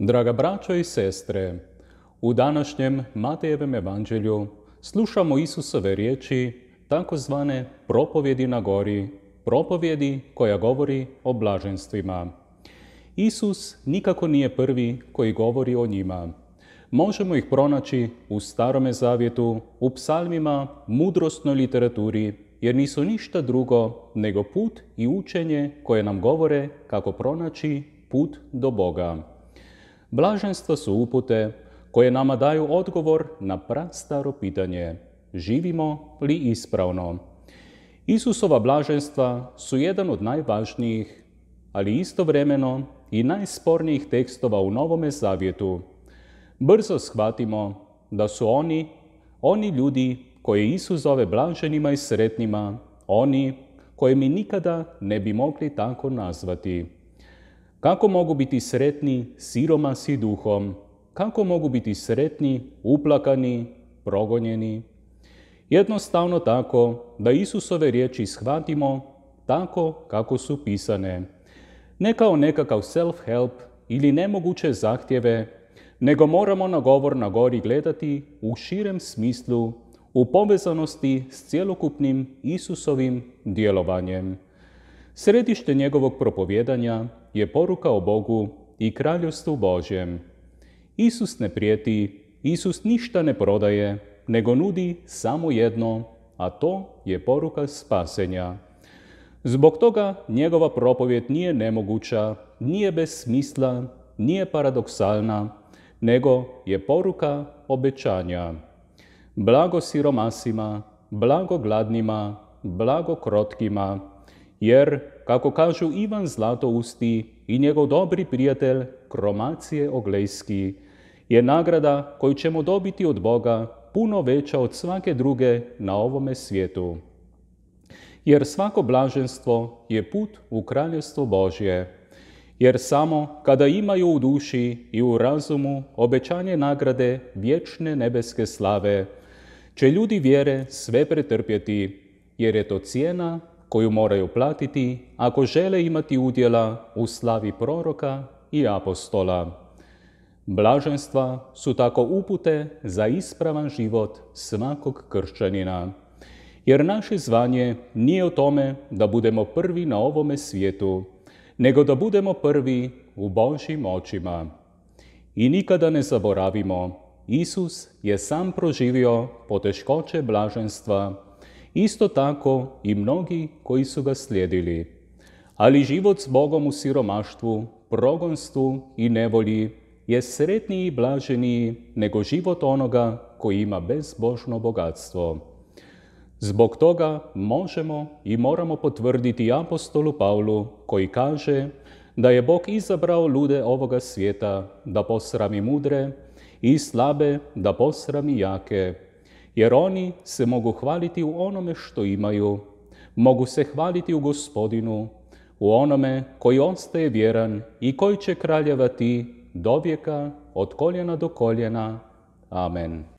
Draga braćo i sestre, u današnjem Matejevem evanđelju slušamo Isusove riječi takozvane propovjedi na gori, propovjedi koja govori o blaženstvima. Isus nikako nije prvi koji govori o njima. Možemo ih pronaći u Starome zavjetu, u psalmima, mudrostnoj literaturi, jer nisu ništa drugo nego put i učenje koje nam govore kako pronaći put do Boga. Blaženstva su upute koje nama daju odgovor na prastaro pitanje živimo li ispravno. Isusova blaženstva su jedan od najvažnijih, ali istovremeno i najspornijih tekstova u Novome Zavjetu. Brzo shvatimo da su oni, oni ljudi koje Isus zove blaženima i sretnima, oni koje mi nikada ne bi mogli tako nazvati. Kako mogu biti sretni siromasi duhom? Kako mogu biti sretni, uplakani, progonjeni? Jednostavno tako da Isusove riječi shvatimo tako kako su pisane. Ne kao nekakav self-help ili nemoguće zahtjeve, nego moramo na govor na gori gledati u širem smislu, u povezanosti s cjelokupnim Isusovim djelovanjem. Središte njegovog propovjedanja je poruka o Bogu i kraljevstvu Božjem. Isus ne prijeti, Isus ništa ne prodaje, nego nudi samo jedno, a to je poruka spasenja. Zbog toga njegova propovjed nije nemoguća, nije bez smisla, nije paradoksalna, nego je poruka obećanja. Blago siromasima, blago gladnima, blago krotkima, jer, kako kažu Ivan Zlatousti i njegov dobri prijatelj Kromacije Oglejski, je nagrada koju ćemo dobiti od Boga puno veća od svake druge na ovome svijetu. Jer svako blaženstvo je put u kraljevstvo Božje. Jer samo kada imaju u duši i u razumu obećanje nagrade vječne nebeske slave, će ljudi vjere sve pretrpjeti, jer je to cijena koju moraju platiti ako žele imati udjela u slavi proroka i apostola. Blaženstva su tako upute za ispravan život svakog kršćanina. Jer naše zvanje nije o tome da budemo prvi na ovome svijetu, nego da budemo prvi u Božjim očima. I nikada ne zaboravimo, Isus je sam proživio poteškoće blaženstva isto tako i mnogi koji su ga slijedili. Ali život s Bogom u siromaštvu, progonstvu i nevolji je sretniji i blaženiji nego život onoga koji ima bezbožno bogatstvo. Zbog toga možemo i moramo potvrditi apostolu Paulu koji kaže da je Bog izabrao lude ovoga svijeta da posrami mudre i slabe da posrami jake, jer oni se mogu hvaliti u onome što imaju. Mogu se hvaliti u gospodinu, u onome koji ostaje vjeran i koji će kraljevati do vijeka, od koljena do koljena. Amen.